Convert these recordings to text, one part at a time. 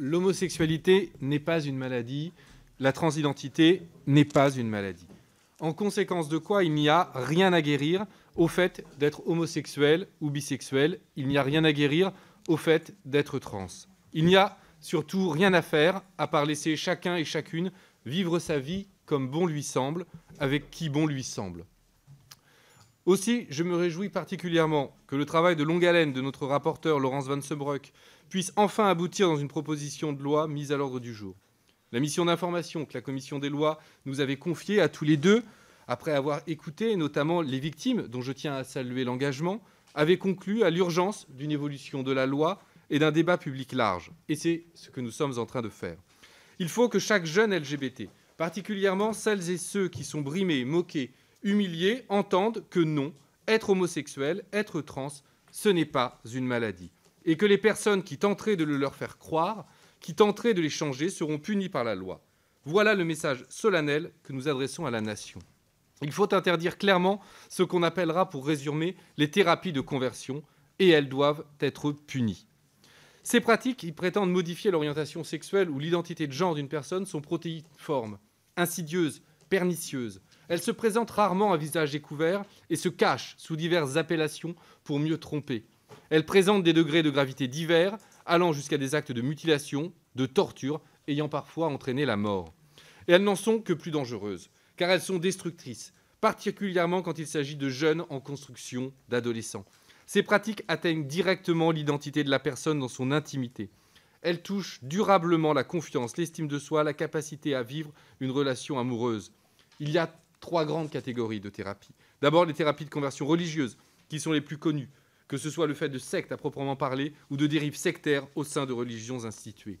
l'homosexualité n'est pas une maladie, la transidentité n'est pas une maladie. En conséquence de quoi, il n'y a rien à guérir au fait d'être homosexuel ou bisexuel, il n'y a rien à guérir au fait d'être trans. Il n'y a surtout rien à faire à part laisser chacun et chacune vivre sa vie comme bon lui semble, avec qui bon lui semble. Aussi, je me réjouis particulièrement que le travail de longue haleine de notre rapporteur Laurence Van Sebruck puisse enfin aboutir dans une proposition de loi mise à l'ordre du jour. La mission d'information que la commission des lois nous avait confiée à tous les deux, après avoir écouté notamment les victimes, dont je tiens à saluer l'engagement, avait conclu à l'urgence d'une évolution de la loi et d'un débat public large. Et c'est ce que nous sommes en train de faire. Il faut que chaque jeune LGBT, particulièrement celles et ceux qui sont brimés, moqués, humiliés, entendent que non, être homosexuel, être trans, ce n'est pas une maladie et que les personnes qui tenteraient de le leur faire croire, qui tenteraient de les changer, seront punies par la loi. Voilà le message solennel que nous adressons à la nation. Il faut interdire clairement ce qu'on appellera, pour résumer, les thérapies de conversion, et elles doivent être punies. Ces pratiques qui prétendent modifier l'orientation sexuelle ou l'identité de genre d'une personne sont protéiformes, insidieuses, pernicieuses. Elles se présentent rarement à visage découvert et se cachent sous diverses appellations pour mieux tromper. Elles présentent des degrés de gravité divers, allant jusqu'à des actes de mutilation, de torture, ayant parfois entraîné la mort. Et elles n'en sont que plus dangereuses, car elles sont destructrices, particulièrement quand il s'agit de jeunes en construction, d'adolescents. Ces pratiques atteignent directement l'identité de la personne dans son intimité. Elles touchent durablement la confiance, l'estime de soi, la capacité à vivre une relation amoureuse. Il y a trois grandes catégories de thérapies. D'abord, les thérapies de conversion religieuse, qui sont les plus connues que ce soit le fait de sectes à proprement parler ou de dérives sectaires au sein de religions instituées.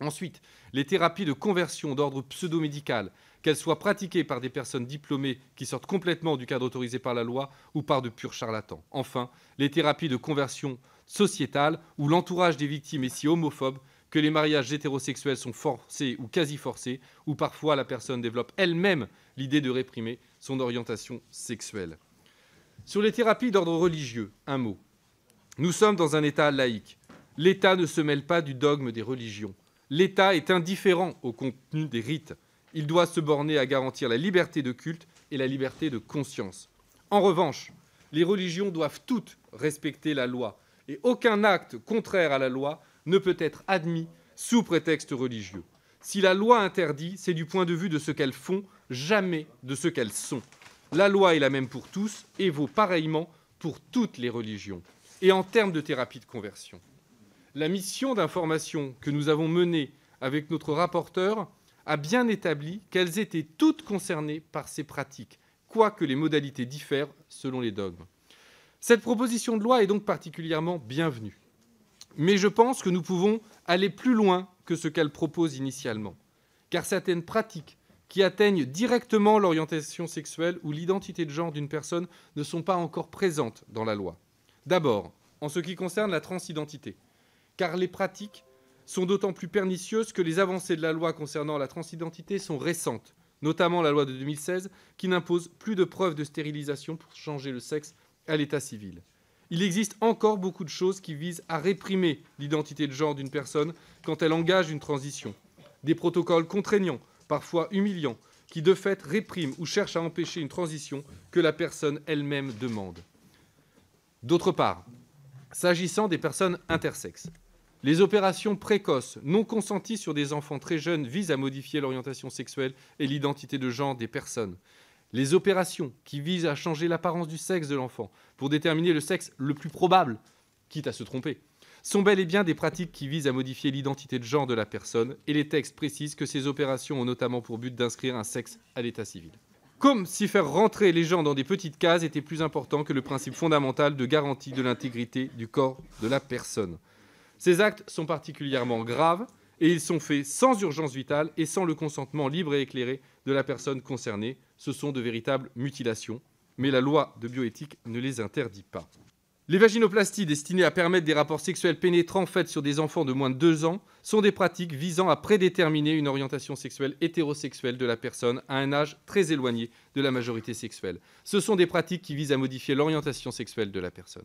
Ensuite, les thérapies de conversion d'ordre pseudo-médical, qu'elles soient pratiquées par des personnes diplômées qui sortent complètement du cadre autorisé par la loi ou par de purs charlatans. Enfin, les thérapies de conversion sociétale où l'entourage des victimes est si homophobe que les mariages hétérosexuels sont forcés ou quasi forcés, ou parfois la personne développe elle-même l'idée de réprimer son orientation sexuelle. Sur les thérapies d'ordre religieux, un mot. Nous sommes dans un État laïque. L'État ne se mêle pas du dogme des religions. L'État est indifférent au contenu des rites. Il doit se borner à garantir la liberté de culte et la liberté de conscience. En revanche, les religions doivent toutes respecter la loi et aucun acte contraire à la loi ne peut être admis sous prétexte religieux. Si la loi interdit, c'est du point de vue de ce qu'elles font, jamais de ce qu'elles sont. La loi est la même pour tous et vaut pareillement pour toutes les religions et en termes de thérapie de conversion. La mission d'information que nous avons menée avec notre rapporteur a bien établi qu'elles étaient toutes concernées par ces pratiques, quoique les modalités diffèrent selon les dogmes. Cette proposition de loi est donc particulièrement bienvenue. Mais je pense que nous pouvons aller plus loin que ce qu'elle propose initialement, car certaines pratiques qui atteignent directement l'orientation sexuelle ou l'identité de genre d'une personne ne sont pas encore présentes dans la loi. D'abord, en ce qui concerne la transidentité, car les pratiques sont d'autant plus pernicieuses que les avancées de la loi concernant la transidentité sont récentes, notamment la loi de 2016 qui n'impose plus de preuves de stérilisation pour changer le sexe à l'état civil. Il existe encore beaucoup de choses qui visent à réprimer l'identité de genre d'une personne quand elle engage une transition. Des protocoles contraignants, parfois humiliants, qui de fait répriment ou cherchent à empêcher une transition que la personne elle-même demande. D'autre part, s'agissant des personnes intersexes, les opérations précoces non consenties sur des enfants très jeunes visent à modifier l'orientation sexuelle et l'identité de genre des personnes. Les opérations qui visent à changer l'apparence du sexe de l'enfant pour déterminer le sexe le plus probable, quitte à se tromper, sont bel et bien des pratiques qui visent à modifier l'identité de genre de la personne et les textes précisent que ces opérations ont notamment pour but d'inscrire un sexe à l'état civil comme si faire rentrer les gens dans des petites cases était plus important que le principe fondamental de garantie de l'intégrité du corps de la personne. Ces actes sont particulièrement graves et ils sont faits sans urgence vitale et sans le consentement libre et éclairé de la personne concernée. Ce sont de véritables mutilations, mais la loi de bioéthique ne les interdit pas. Les vaginoplasties destinées à permettre des rapports sexuels pénétrants faits sur des enfants de moins de 2 ans sont des pratiques visant à prédéterminer une orientation sexuelle hétérosexuelle de la personne à un âge très éloigné de la majorité sexuelle. Ce sont des pratiques qui visent à modifier l'orientation sexuelle de la personne.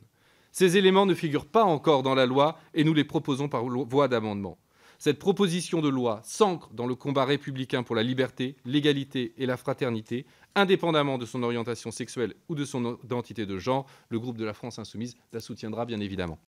Ces éléments ne figurent pas encore dans la loi et nous les proposons par voie d'amendement. Cette proposition de loi s'ancre dans le combat républicain pour la liberté, l'égalité et la fraternité. Indépendamment de son orientation sexuelle ou de son identité de genre, le groupe de la France insoumise la soutiendra bien évidemment.